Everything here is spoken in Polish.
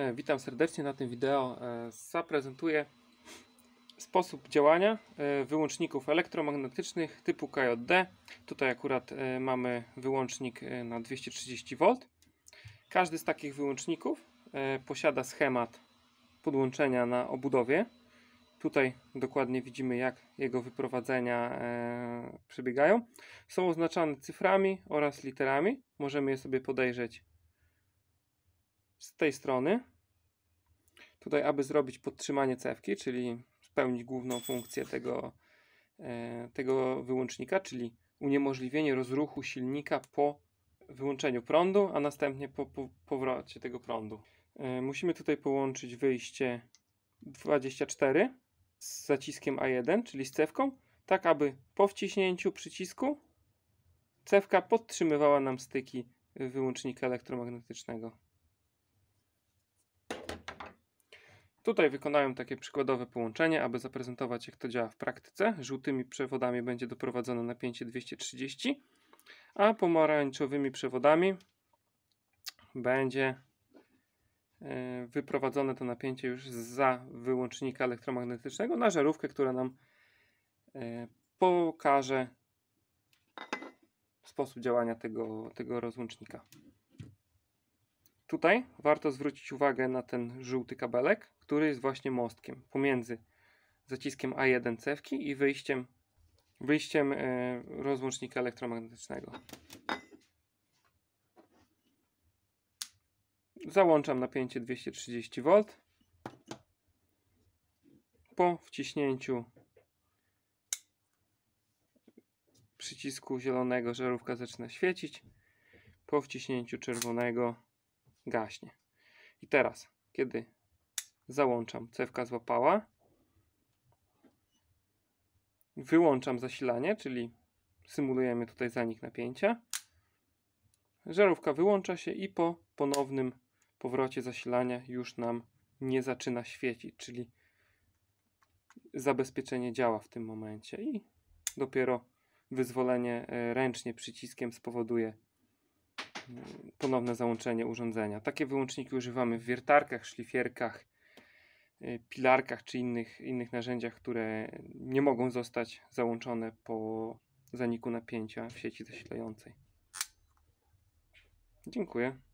E, witam serdecznie na tym wideo. E, zaprezentuję sposób działania e, wyłączników elektromagnetycznych typu KJD. Tutaj akurat mamy wyłącznik na 230V. Każdy z takich wyłączników posiada schemat podłączenia na obudowie. Tutaj dokładnie widzimy jak jego wyprowadzenia przebiegają. Są oznaczane cyframi oraz literami. Możemy je sobie podejrzeć z tej strony. Tutaj, aby zrobić podtrzymanie cewki, czyli spełnić główną funkcję tego, e, tego wyłącznika, czyli uniemożliwienie rozruchu silnika po wyłączeniu prądu, a następnie po, po powrocie tego prądu. E, musimy tutaj połączyć wyjście 24 z zaciskiem A1, czyli z cewką, tak aby po wciśnięciu przycisku cewka podtrzymywała nam styki wyłącznika elektromagnetycznego. Tutaj wykonałem takie przykładowe połączenie, aby zaprezentować jak to działa w praktyce. Żółtymi przewodami będzie doprowadzone napięcie 230, a pomarańczowymi przewodami będzie e, wyprowadzone to napięcie już za wyłącznika elektromagnetycznego na żarówkę, która nam e, pokaże sposób działania tego, tego rozłącznika. Tutaj warto zwrócić uwagę na ten żółty kabelek, który jest właśnie mostkiem pomiędzy zaciskiem A1 cewki i wyjściem, wyjściem e, rozłącznika elektromagnetycznego. Załączam napięcie 230V. Po wciśnięciu przycisku zielonego żarówka zaczyna świecić. Po wciśnięciu czerwonego gaśnie. I teraz, kiedy załączam, cewka złapała, wyłączam zasilanie, czyli symulujemy tutaj zanik napięcia, żarówka wyłącza się i po ponownym powrocie zasilania już nam nie zaczyna świecić, czyli zabezpieczenie działa w tym momencie i dopiero wyzwolenie e, ręcznie przyciskiem spowoduje ponowne załączenie urządzenia. Takie wyłączniki używamy w wiertarkach, szlifierkach, y, pilarkach czy innych, innych narzędziach, które nie mogą zostać załączone po zaniku napięcia w sieci zasilającej. Dziękuję.